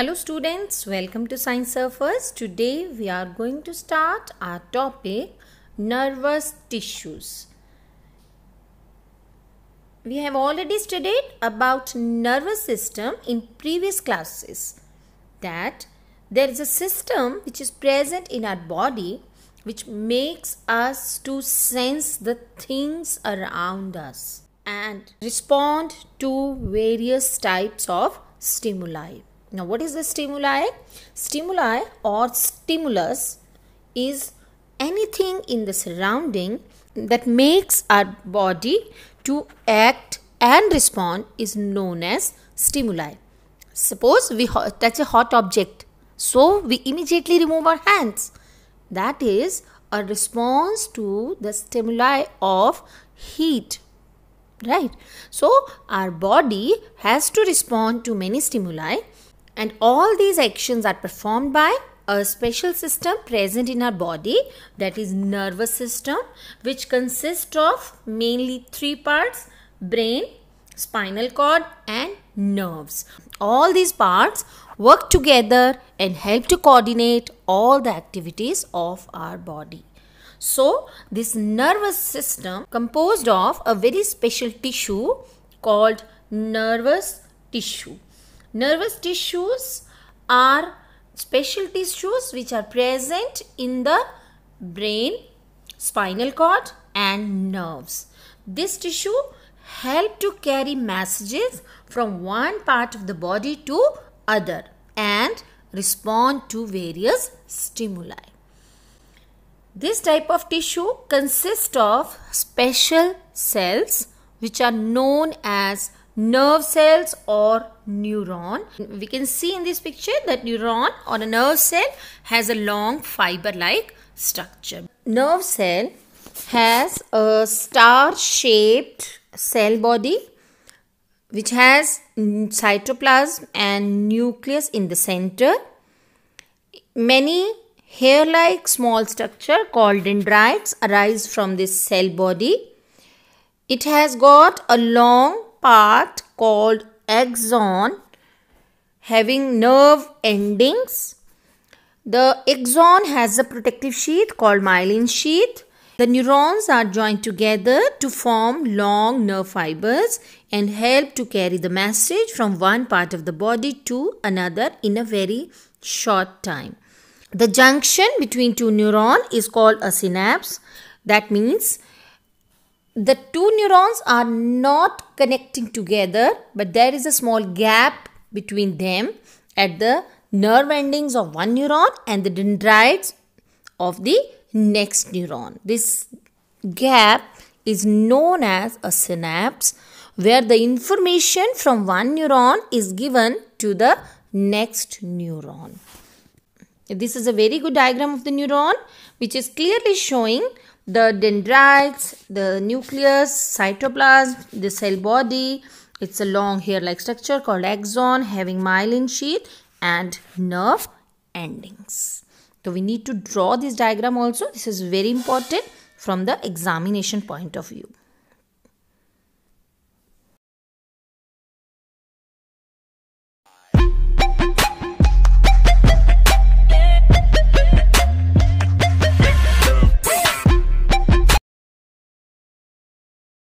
Hello students, welcome to Science Surfers. Today we are going to start our topic nervous tissues. We have already studied about nervous system in previous classes that there is a system which is present in our body which makes us to sense the things around us and respond to various types of stimuli now, what is the stimuli? Stimuli or stimulus is anything in the surrounding that makes our body to act and respond is known as stimuli. Suppose we touch a hot object, so we immediately remove our hands. That is a response to the stimuli of heat. Right? So, our body has to respond to many stimuli and all these actions are performed by a special system present in our body that is nervous system which consists of mainly three parts brain, spinal cord and nerves. All these parts work together and help to coordinate all the activities of our body. So, this nervous system composed of a very special tissue called nervous tissue. Nervous tissues are special tissues which are present in the brain, spinal cord and nerves. This tissue help to carry messages from one part of the body to other and respond to various stimuli. This type of tissue consists of special cells which are known as nerve cells or neuron. We can see in this picture that neuron or a nerve cell has a long fiber-like structure. Nerve cell has a star-shaped cell body which has cytoplasm and nucleus in the center. Many hair-like small structure called dendrites arise from this cell body. It has got a long part called axon having nerve endings. The axon has a protective sheath called myelin sheath. The neurons are joined together to form long nerve fibers and help to carry the message from one part of the body to another in a very short time. The junction between two neurons is called a synapse. That means the two neurons are not connecting together but there is a small gap between them at the nerve endings of one neuron and the dendrites of the next neuron this gap is known as a synapse where the information from one neuron is given to the next neuron this is a very good diagram of the neuron which is clearly showing the dendrites, the nucleus, cytoplasm, the cell body. It's a long hair-like structure called axon having myelin sheath and nerve endings. So we need to draw this diagram also. This is very important from the examination point of view.